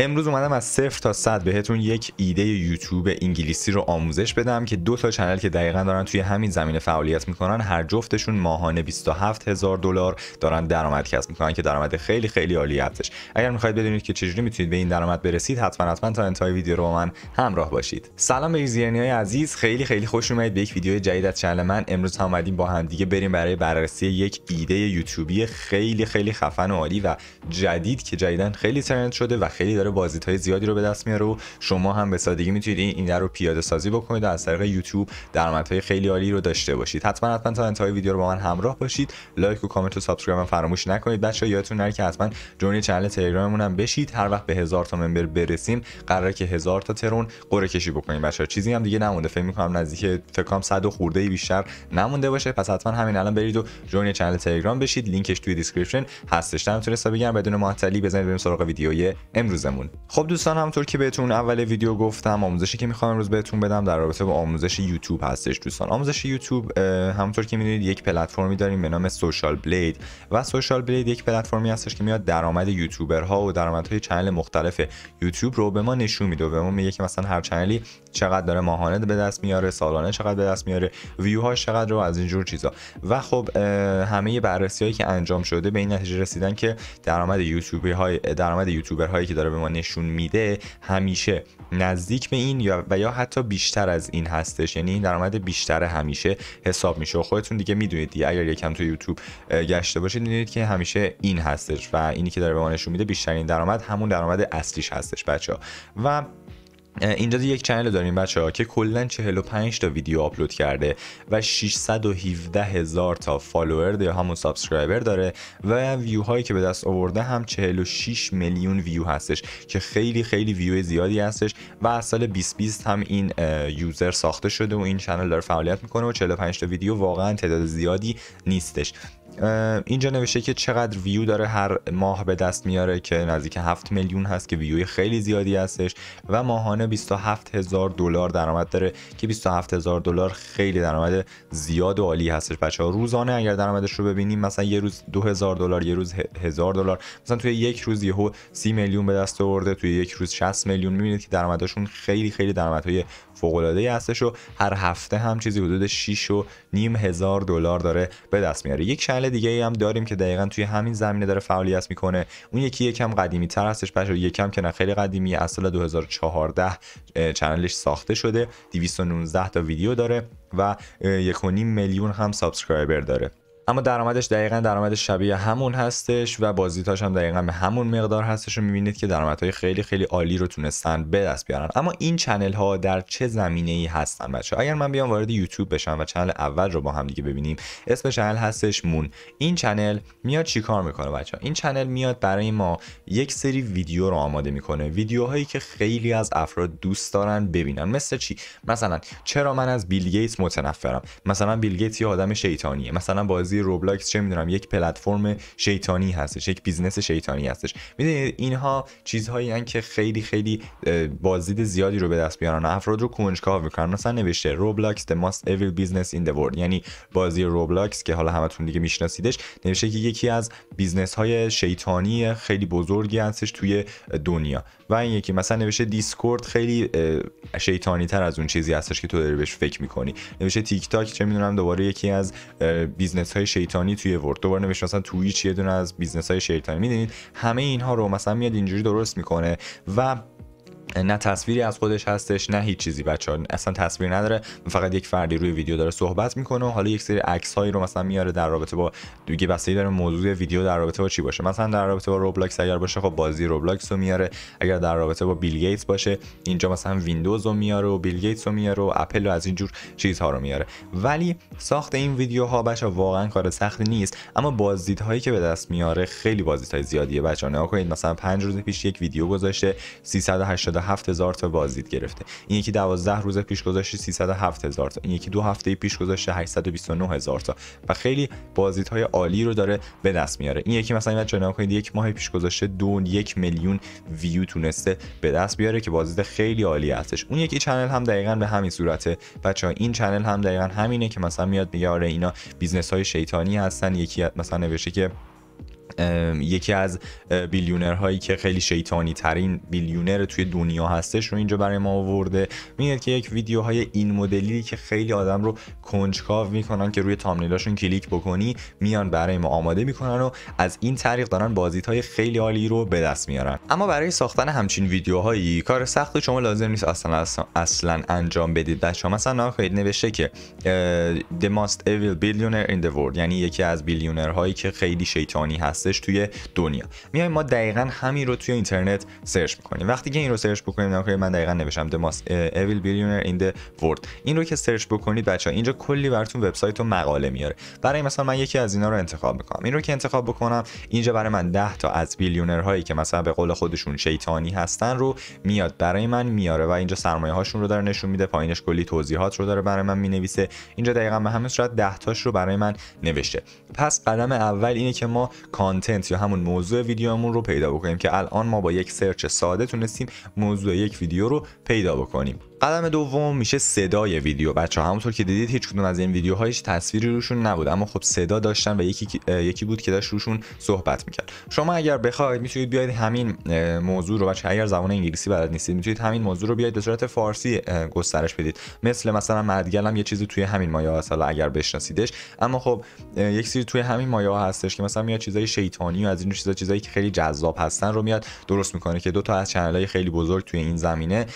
امروز اومدم از صفر تا صد بهتون یک ایده یوتیوب انگلیسی رو آموزش بدم که دو تا چنل که دقیقا دارن توی همین زمینه فعالیت میکنن هر جفتشون ماهانه 27 هزار دلار دارن درآمد کسب میکنن که درآمد خیلی خیلی عالی هستش اگر میخواید بدونید که چجوری میتونید به این درآمد برسید حتما حتما تا انتهای ویدیو رو با من همراه باشید سلام به ایزیانی های عزیز خیلی خیلی خوش اومدید به یک ویدیو جدید از چنل من امروز هم اومدیم با همدیگه بریم برای بررسی یک ایده یوتیوبی خیلی خیلی خفن و عالی و جدید که جدیدن خیلی ترند شده و خیلی داره های زیادی رو به دست میاره و شما هم به سادگی میتونید این ایده رو پیاده سازی بکنید و از طریق یوتیوب درآمدهای خیلی عالی رو داشته باشید حتما حتما تا انتهای ویدیو رو با من همراه باشید لایک و کامنت و سابسکرایب فراموش نکنید بچا یادتون نره که حتما جوین چنل تلگراممون هم بشید هر وقت به هزار تا ممبر برسیم قراره که هزار تا ترون قرعه کشی بکنیم بچا چیزی هم دیگه نمونده فکر می کنم نزدیک تکام 100 و خورده بیشتر نمونده باشه پس حتما همین الان برید و جوین چنل تلگرام بشید لینکش توی دیسکریپشن هستش تا میتونید بگم بدون معطلی بزنید بریم سراغ ویدیو امروزمون خب دوستان همونطور که بهتون اول ویدیو گفتم آموزشی که میخوام امروز بهتون بدم در رابطه با آموزش یوتیوب هستش دوستان آموزش یوتیوب همونطور که میدونید یک پلتفرمی داریم به نام سوشال بلید و سوشال بلید یک پلتفرمی هستش که میاد درآمد یوتیوبرها و درآمدهای چنل مختلف یوتیوب رو به ما نشون میده و به ما میگه که مثلا هر چنلی چقدر داره ماهانه به دست میاره سالانه چقدر به دست میاره هاش چقدر رو از اینجور چیزا و خب همه بررسی هایی که انجام شده به این نتیجه رسیدن که درآمد یوتیوبی های درآمد هایی که داره به ما نشون میده همیشه نزدیک به این یا و یا حتی بیشتر از این هستش یعنی این درآمد بیشتر همیشه حساب میشه و خودتون دیگه میدونید دیگه اگر یکم تو یوتیوب گشته باشید میدونید که همیشه این هستش و اینی که داره به ما نشون میده بیشترین درآمد همون درآمد اصلیش هستش بچه ها. و اینجا یک چنل داریم بچه ها که کلا 45 تا ویدیو آپلود کرده و 617 هزار تا فالوور یا همون سابسکرایبر داره و ویو هایی که به دست آورده هم 46 میلیون ویو هستش که خیلی خیلی ویو زیادی هستش و از سال 2020 هم این یوزر ساخته شده و این چنل داره فعالیت میکنه و 45 تا ویدیو واقعا تعداد زیادی نیستش اینجا نوشته که چقدر ویو داره هر ماه به دست میاره که نزدیک 7 میلیون هست که ویوی خیلی زیادی هستش و ماهانه 27 هزار دلار درآمد داره که 27 هزار دلار خیلی درآمد زیاد و عالی هستش بچه ها روزانه اگر درآمدش رو ببینیم مثلا یه روز 2000 دلار یه روز 1000 دلار مثلا توی یک روز یهو 30 میلیون به دست آورده توی یک روز 60 میلیون میبینید که درآمدشون خیلی خیلی درآمدهای فوق العاده هستش و هر هفته هم چیزی حدود 6 و نیم هزار دلار داره به دست میاره یک چنل دیگه ای هم داریم که دقیقا توی همین زمینه داره فعالیت میکنه اون یکی یکم قدیمی تر هستش بچه یکم که نه خیلی قدیمی از سال 2014 چنلش ساخته شده 219 تا ویدیو داره و 1.5 میلیون هم سابسکرایبر داره اما درآمدش دقیقا درآمد شبیه همون هستش و بازیتاش هم دقیقا به همون مقدار هستش و میبینید که درآمدهای خیلی خیلی عالی رو تونستن به دست بیارن اما این چنل ها در چه زمینه ای هستن بچه اگر من بیام وارد یوتیوب بشم و چنل اول رو با هم دیگه ببینیم اسم چنل هستش مون این چنل میاد چیکار میکنه بچه این چنل میاد برای ما یک سری ویدیو رو آماده میکنه ویدیوهایی که خیلی از افراد دوست دارن ببینن مثل چی مثلا چرا من از بیل متنفرم مثلا بیل یه آدم شیطانیه مثلا بازی روبلاکس چه میدونم یک پلتفرم شیطانی هستش یک بیزنس شیطانی هستش میدونید اینها چیزهایی هن که خیلی خیلی بازدید زیادی رو به دست بیارن و افراد رو کنجکاو میکنن مثلا نوشته روبلاکس the most evil business in the world یعنی بازی روبلاکس که حالا همتون دیگه میشناسیدش نوشته که یکی از بیزنس های شیطانی خیلی بزرگی هستش توی دنیا و این یکی مثلا نوشته دیسکورد خیلی شیطانی تر از اون چیزی هستش که تو داری بهش فکر میکنی نوشته تیک تاک چه میدونم دوباره یکی از بیزنس های شیطانی توی ورد دوباره نوشته مثلا توییچ یه دونه از بیزنس های شیطانی میدونید همه اینها رو مثلا میاد اینجوری درست میکنه و نه تصویری از خودش هستش نه هیچ چیزی بچه ها اصلا تصویر نداره فقط یک فردی روی ویدیو داره صحبت میکنه و حالا یک سری عکس هایی رو مثلا میاره در رابطه با دیگه بسته داره موضوع ویدیو در رابطه با چی باشه مثلا در رابطه با روبلاکس اگر باشه خب بازی روبلاکس رو میاره اگر در رابطه با بیل گیتس باشه اینجا مثلا ویندوز رو میاره و بیل رو میاره و اپل رو از این جور چیزها رو میاره ولی ساخت این ویدیوها بچه واقعا کار سختی نیست اما بازدیدهایی که به دست میاره خیلی بازدیدهای زیادیه ها نگاه کنید مثلا 5 روز پیش یک ویدیو گذاشته 380 7000 هزار تا بازدید گرفته این یکی 12 روز پیش گذاشته 307 هزار تا این یکی دو هفته پیش گذاشته 829 هزار تا و خیلی بازدیدهای عالی رو داره به دست میاره این یکی مثلا اینقدر نگاه کنید یک ماه پیش گذاشته دو یک میلیون ویو تونسته به دست بیاره که بازدید خیلی عالی هستش اون یکی چنل هم دقیقا به همین صورته بچه این چنل هم دقیقا همینه که مثلا میاد میگه آره اینا بیزنس های شیطانی هستن یکی مثلا نوشته که یکی از بیلیونر هایی که خیلی شیطانی ترین بیلیونر توی دنیا هستش رو اینجا برای ما آورده میگه که یک ویدیوهای این مدلی که خیلی آدم رو کنجکاو میکنن که روی تامنیلاشون کلیک بکنی میان برای ما آماده میکنن و از این طریق دارن بازیت های خیلی عالی رو به دست میارن اما برای ساختن همچین ویدیوهایی کار سختی شما لازم نیست اصلا اصلا انجام بدید بچا مثلا خیلی نوشته که the most evil billionaire in the world یعنی یکی از هایی که خیلی شیطانی هست هستش توی دنیا میایم ما دقیقا همین رو توی اینترنت سرچ میکنیم وقتی که این رو سرچ بکنیم نه من دقیقا نوشتم دماس اویل بیلیونر این د این رو که سرچ بکنید بچه ها اینجا کلی براتون وبسایت و مقاله میاره برای مثلا من یکی از اینا رو انتخاب میکنم این رو که انتخاب بکنم اینجا برای من 10 تا از بیلیونر هایی که مثلا به قول خودشون شیطانی هستن رو میاد برای من میاره و اینجا سرمایه هاشون رو داره نشون میده پایینش کلی توضیحات رو داره برای من مینویسه اینجا دقیقا به همه صورت 10 تاش رو برای من نوشته پس قدم اول اینه که ما کانتنت یا همون موضوع ویدیومون رو پیدا بکنیم که الان ما با یک سرچ ساده تونستیم موضوع یک ویدیو رو پیدا بکنیم قدم دوم میشه صدای ویدیو بچه همونطور که دیدید هیچ کدوم از این ویدیوهایش تصویری روشون نبود اما خب صدا داشتن و یکی یکی بود که داشت روشون صحبت میکرد شما اگر بخواید میتونید بیاید همین موضوع رو بچه اگر زبان انگلیسی بلد نیستید میتونید همین موضوع رو بیاید به صورت فارسی گسترش بدید مثل مثلا مدگل یه چیزی توی همین مایا هست اگر بشناسیدش اما خب یک سری توی همین مایا هستش که مثلا میاد چیزای شیطانی و از این چیزا چیزایی که خیلی جذاب هستن رو میاد درست میکنه که دو تا از چنل های خیلی بزرگ توی این زمینه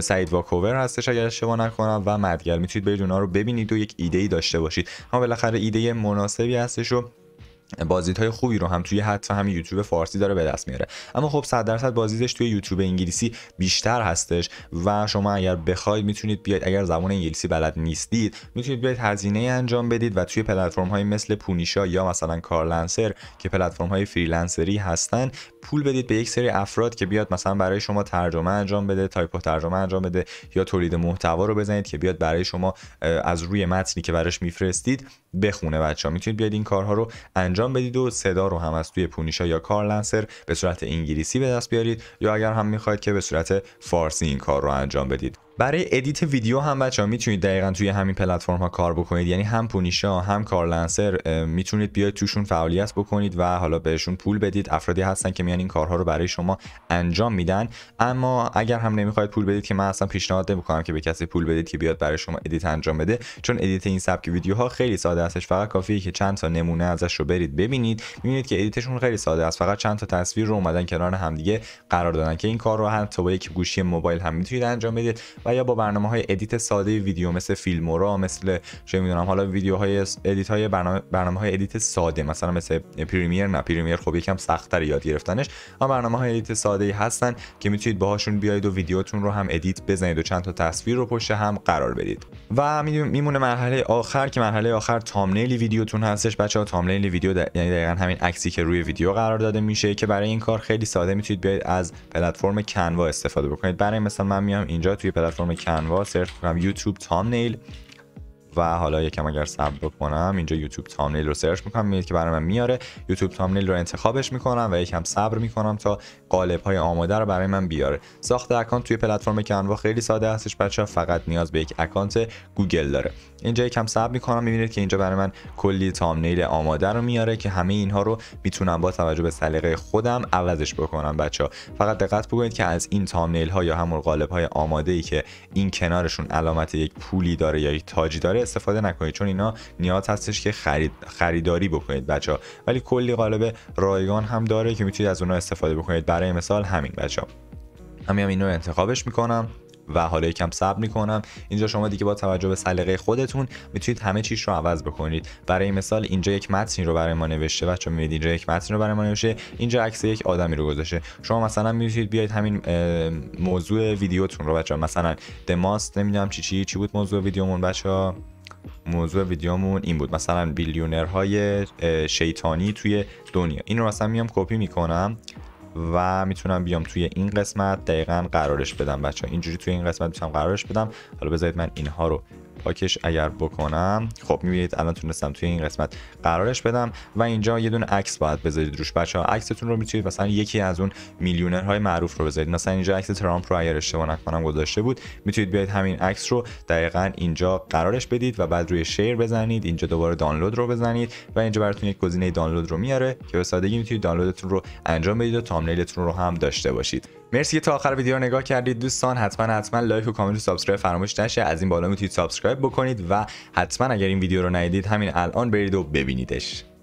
سعید واکوور هستش اگر اشتباه نکنم و مدگر میتونید برید اونا رو ببینید و یک ایده ای داشته باشید اما بالاخره ایده مناسبی هستش و بازدید های خوبی رو هم توی حتی همین یوتیوب فارسی داره به دست میاره اما خب 100 درصد بازدیدش توی یوتیوب انگلیسی بیشتر هستش و شما اگر بخواید میتونید بیاید اگر زبان انگلیسی بلد نیستید میتونید بیاید هزینه انجام بدید و توی پلتفرم های مثل پونیشا یا مثلا کارلنسر که پلتفرم های فریلنسری هستن پول بدید به یک سری افراد که بیاد مثلا برای شما ترجمه انجام بده تایپ ترجمه انجام بده یا تولید محتوا رو بزنید که بیاد برای شما از روی متنی که براش میفرستید بخونه بچه میتونید بیاید این کارها رو انجام انجام بدید و صدا رو هم از توی پونیشا یا کارلنسر به صورت انگلیسی به دست بیارید یا اگر هم میخواید که به صورت فارسی این کار رو انجام بدید برای ادیت ویدیو هم بچه ها میتونید دقیقا توی همین پلتفرم ها کار بکنید یعنی هم پونیشا هم کارلنسر میتونید بیاید توشون فعالیت بکنید و حالا بهشون پول بدید افرادی هستن که میان این کارها رو برای شما انجام میدن اما اگر هم نمیخواید پول بدید که من اصلا پیشنهاد نمیکنم که به کسی پول بدید که بیاد برای شما ادیت انجام بده چون ادیت این سبک ویدیوها خیلی ساده استش فقط کافیه که چند تا نمونه ازش رو برید ببینید میبینید که ادیتشون خیلی ساده است فقط چند تا تصویر رو اومدن کنار همدیگه قرار دادن که این کار رو هم تا با یک گوشی موبایل هم میتونید انجام بدید و یا با برنامه های ادیت ساده ویدیو مثل فیلمورا مثل چه میدونم حالا ویدیوهای ادیت های برنامه, برنامه های ادیت ساده مثلا مثل پریمیر نه پریمیر خب یکم سختتر یاد گرفتنش اما برنامه های ادیت ساده ای هستن که میتونید باهاشون بیاید و ویدیوتون رو هم ادیت بزنید و چند تا تصویر رو پشت هم قرار بدید و میمونه مرحله آخر که مرحله آخر تامنیل ویدیوتون هستش بچه ها تامنیل ویدیو در... یعنی دقیقا همین عکسی که روی ویدیو قرار داده میشه که برای این کار خیلی ساده میتونید بیاید از پلتفرم کنوا استفاده بکنید برای مثلا من میام اینجا توی پلتفرم پلتفرم کنوا سرچ کنم یوتیوب تامنیل و حالا یکم اگر صبر بکنم اینجا یوتیوب تامنیل رو سرچ میکنم میبینید که برای من میاره یوتیوب تامنیل رو انتخابش میکنم و یکم صبر میکنم تا قالب های آماده رو برای من بیاره ساخت اکانت توی پلتفرم کنوا خیلی ساده هستش بچه فقط نیاز به یک اکانت گوگل داره اینجا یکم صبر میکنم میبینید که اینجا برای من کلی تامنیل آماده رو میاره که همه اینها رو میتونم با توجه به سلیقه خودم عوضش بکنم بچه ها. فقط دقت بکنید که از این تامنیل ها یا همون قالب های آماده ای که این کنارشون علامت یک پولی داره یا یک تاجی داره استفاده نکنید چون اینا نیاز هستش که خرید خریداری بکنید بچه ها ولی کلی قالب رایگان هم داره که میتونید از اونا استفاده بکنید برای مثال همین بچه ها همین هم اینو انتخابش میکنم و حالا یکم صبر میکنم اینجا شما دیگه با توجه به سلیقه خودتون میتونید همه چیز رو عوض بکنید برای مثال اینجا یک متن رو برای ما نوشته بچه‌ها میبینید اینجا یک متن رو برای ما نوشته اینجا عکس یک آدمی رو گذاشته شما مثلا میتونید بیاید همین موضوع ویدیوتون رو بچه‌ها مثلا دماست نمیدونم چی چی چی بود موضوع ویدیومون بچه‌ها موضوع ویدیومون این بود مثلا بیلیونرهای شیطانی توی دنیا این رو مثلا میام کپی میکنم و میتونم بیام توی این قسمت دقیقا قرارش بدم بچه اینجوری توی این قسمت میتونم قرارش بدم حالا بذارید من اینها رو پاکش اگر بکنم خب میبینید الان تونستم توی این قسمت قرارش بدم و اینجا یه دونه عکس باید بذارید روش بچه ها عکستون رو میتونید مثلا یکی از اون های معروف رو بذارید مثلا اینجا عکس ترامپ رو اگر اشتباه نکنم گذاشته بود میتونید بیاید همین عکس رو دقیقا اینجا قرارش بدید و بعد روی شیر بزنید اینجا دوباره دانلود رو بزنید و اینجا براتون یک گزینه دانلود رو میاره که به سادگی میتونید دانلودتون رو انجام بدید و تامنیلتون رو هم داشته باشید مرسی که تا آخر ویدیو رو نگاه کردید دوستان حتما حتما لایک و کامنت و سابسکرایب فراموش نشه از این بالا میتونید سابسکرایب بکنید و حتما اگر این ویدیو رو ندیدید همین الان برید و ببینیدش